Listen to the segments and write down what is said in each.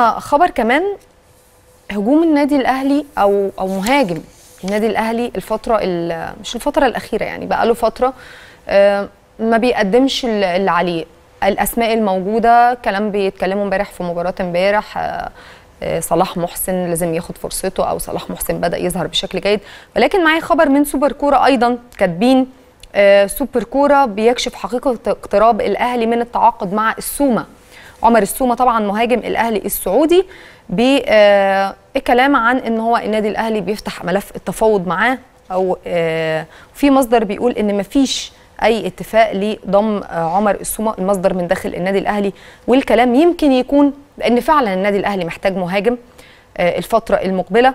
خبر كمان هجوم النادي الاهلي او او مهاجم النادي الاهلي الفتره مش الفتره الاخيره يعني بقى له فتره آه، ما بيقدمش اللي عليه الاسماء الموجوده كلام بيتكلموا امبارح في مباراه امبارح آه، آه، صلاح محسن لازم ياخد فرصته او صلاح محسن بدا يظهر بشكل جيد ولكن معايا خبر من سوبر كوره ايضا كاتبين سوبر كوره بيكشف حقيقه اقتراب الاهلي من التعاقد مع السومه عمر السومه طبعا مهاجم الاهلي السعودي بالكلام آه، عن ان هو النادي الاهلي بيفتح ملف التفاوض معاه او آه، في مصدر بيقول ان مفيش اي اتفاق لضم آه، عمر السومه المصدر من داخل النادي الاهلي والكلام يمكن يكون لان فعلا النادي الاهلي محتاج مهاجم الفتره المقبله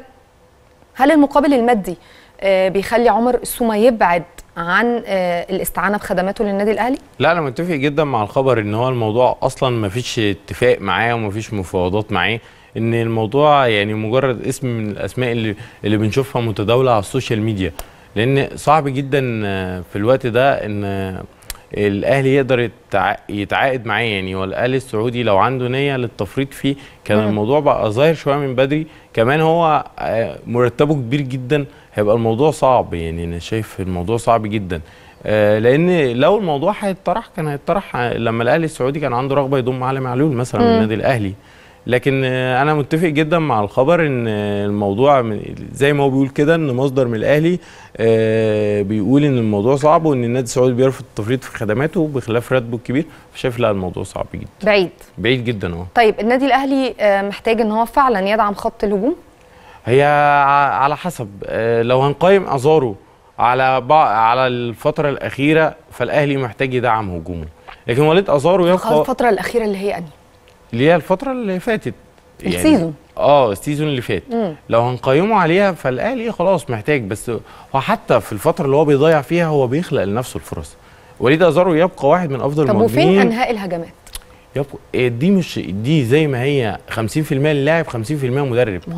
هل المقابل المادي آه، بيخلي عمر السومه يبعد عن آه، الاستعانه بخدماته للنادي الاهلي؟ لا انا متفق جدا مع الخبر ان هو الموضوع اصلا ما فيش اتفاق معاه وما فيش مفاوضات معاه ان الموضوع يعني مجرد اسم من الاسماء اللي اللي بنشوفها متداوله على السوشيال ميديا لان صعب جدا آه، في الوقت ده ان الاهلي يقدر يتعاقد معاه يعني والاهلي السعودي لو عنده نيه للتفريط فيه كان مم. الموضوع بقى ظاهر شويه من بدري كمان هو آه، مرتبه كبير جدا هيبقى الموضوع صعب يعني انا شايف الموضوع صعب جدا آه، لان لو الموضوع هيتطرح كان هيتطرح لما الاهلي السعودي كان عنده رغبه يضم علي معلول مثلا من النادي الاهلي لكن انا متفق جدا مع الخبر ان الموضوع زي ما هو بيقول كده ان مصدر من الاهلي آه، بيقول ان الموضوع صعب وان النادي السعودي بيرفض التفريط في خدماته بخلاف راتبه الكبير فشايف لا الموضوع صعب جدا بعيد بعيد جدا اه طيب النادي الاهلي آه، محتاج ان هو فعلا يدعم خط الهجوم هي على حسب آه، لو هنقيم ازاره على على الفتره الاخيره فالاهلي محتاج يدعم هجومه لكن وليد ازارو يبقى الفتره الاخيره اللي هي انهي اللي هي الفتره اللي فاتت يعني السيزون اه السيزون اللي فات مم. لو هنقيمه عليها فالاهلي إيه، خلاص محتاج بس هو حتى في الفتره اللي هو بيضيع فيها هو بيخلق لنفسه الفرص وليد ازارو يبقى واحد من افضل المدربين المهاجمين طب وفين انهاء الهجمات يبقى إيه، دي مش دي زي ما هي 50% اللاعب 50% مدرب